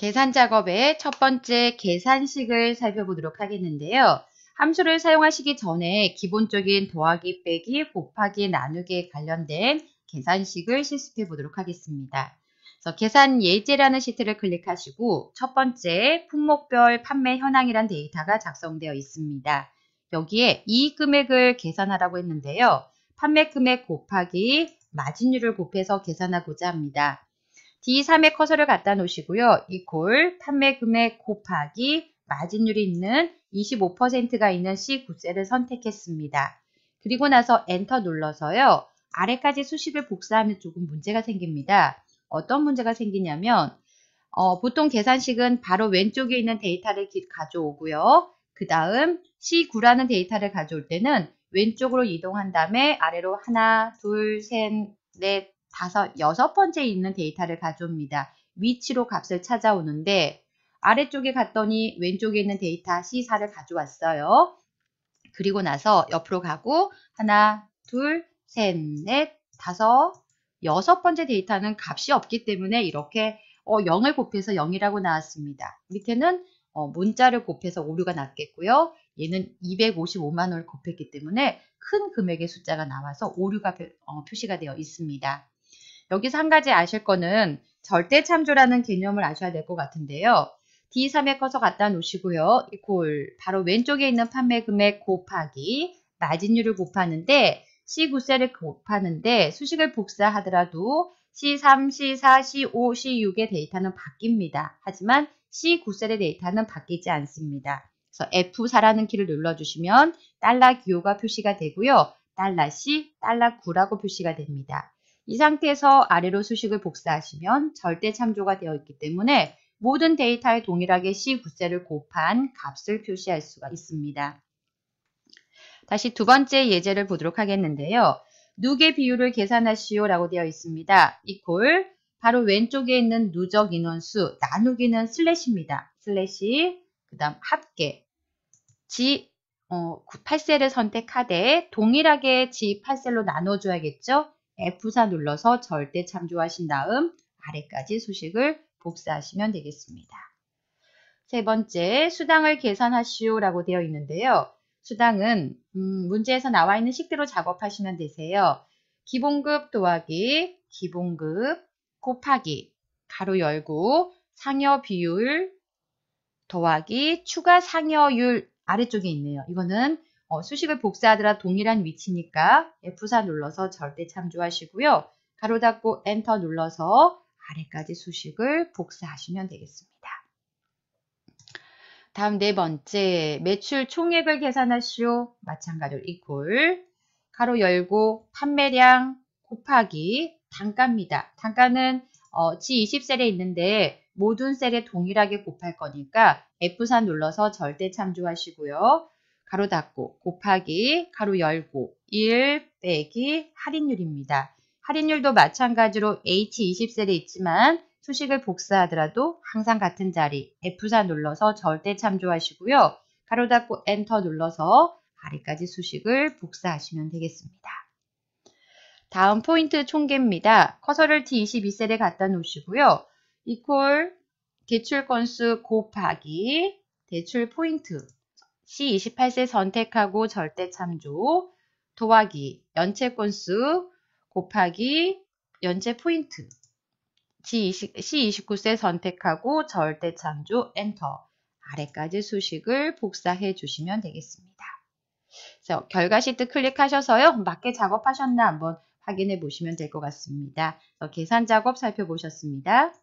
계산 작업의 첫 번째 계산식을 살펴보도록 하겠는데요. 함수를 사용하시기 전에 기본적인 더하기, 빼기, 곱하기, 나누기에 관련된 계산식을 실습해 보도록 하겠습니다. 그래서 계산 예제라는 시트를 클릭하시고 첫 번째 품목별 판매 현황이란 데이터가 작성되어 있습니다. 여기에 이 금액을 계산하라고 했는데요. 판매 금액 곱하기 마진율을 곱해서 계산하고자 합니다. D3의 커서를 갖다 놓으시고요. 이콜 판매 금액 곱하기 마진율이 있는 25%가 있는 C9셀을 선택했습니다. 그리고 나서 엔터 눌러서요. 아래까지 수식을 복사하면 조금 문제가 생깁니다. 어떤 문제가 생기냐면 어, 보통 계산식은 바로 왼쪽에 있는 데이터를 가져오고요. 그 다음 C9라는 데이터를 가져올 때는 왼쪽으로 이동한 다음에 아래로 하나, 둘, 셋, 넷, 다섯, 여섯 번째 있는 데이터를 가져옵니다. 위치로 값을 찾아오는데 아래쪽에 갔더니 왼쪽에 있는 데이터 C4를 가져왔어요. 그리고 나서 옆으로 가고 하나, 둘, 셋, 넷, 다섯, 여섯 번째 데이터는 값이 없기 때문에 이렇게 어, 0을 곱해서 0이라고 나왔습니다. 밑에는 어, 문자를 곱해서 오류가 났겠고요. 얘는 255만 원을 곱했기 때문에 큰 금액의 숫자가 나와서 오류가 어, 표시가 되어 있습니다. 여기서 한 가지 아실 거는 절대 참조라는 개념을 아셔야 될 것 같은데요. D3에 커서 갖다 놓으시고요. 이콜 바로 왼쪽에 있는 판매 금액 곱하기 마진율을 곱하는데 C9세를 곱하는데 수식을 복사하더라도 C3, C4, C5, C6의 데이터는 바뀝니다. 하지만 C9셀의 데이터는 바뀌지 않습니다. 그래서 F4라는 키를 눌러주시면 달러 기호가 표시가 되고요. 달러 $C, 달러 $9라고 표시가 됩니다. 이 상태에서 아래로 수식을 복사하시면 절대 참조가 되어 있기 때문에 모든 데이터에 동일하게 c 9셀를 곱한 값을 표시할 수가 있습니다. 다시 두 번째 예제를 보도록 하겠는데요. 누계 비율을 계산하시오 라고 되어 있습니다. 이퀄 바로 왼쪽에 있는 누적 인원수 나누기는 슬래시입니다. 슬래시 그 다음 합계 G 8셀을 어, 선택하되 동일하게 G8셀로 나눠줘야겠죠? F4 눌러서 절대 참조하신 다음 아래까지 수식을 복사하시면 되겠습니다. 세 번째, 수당을 계산하시오라고 되어 있는데요. 수당은 음, 문제에서 나와 있는 식대로 작업하시면 되세요. 기본급 도하기, 기본급 곱하기, 가로 열고, 상여 비율, 도하기 추가 상여율 아래쪽에 있네요. 이거는 어, 수식을 복사하더라 동일한 위치니까 F4 눌러서 절대 참조하시고요. 가로 닫고 엔터 눌러서 아래까지 수식을 복사하시면 되겠습니다. 다음 네 번째 매출 총액을 계산하시오. 마찬가지로 이퀄 가로 열고 판매량 곱하기 단가입니다. 단가는 어, G20셀에 있는데 모든 셀에 동일하게 곱할 거니까 F4 눌러서 절대 참조하시고요. 가로 닫고 곱하기 가로 열고 1 빼기 할인율입니다. 할인율도 마찬가지로 H20셀에 있지만 수식을 복사하더라도 항상 같은 자리 F4 눌러서 절대 참조하시고요. 가로 닫고 엔터 눌러서 아래까지 수식을 복사하시면 되겠습니다. 다음 포인트 총계입니다. 커서를 T22셀에 갖다 놓으시고요. 이퀄 대출 건수 곱하기 대출 포인트 C28세 선택하고 절대 참조 도화기 연체 건수 곱하기 연체 포인트 G20, C29세 선택하고 절대 참조 엔터 아래까지 수식을 복사해 주시면 되겠습니다. 그래서 결과 시트 클릭하셔서요. 맞게 작업하셨나 한번 확인해 보시면 될 것 같습니다. 계산 작업 살펴보셨습니다.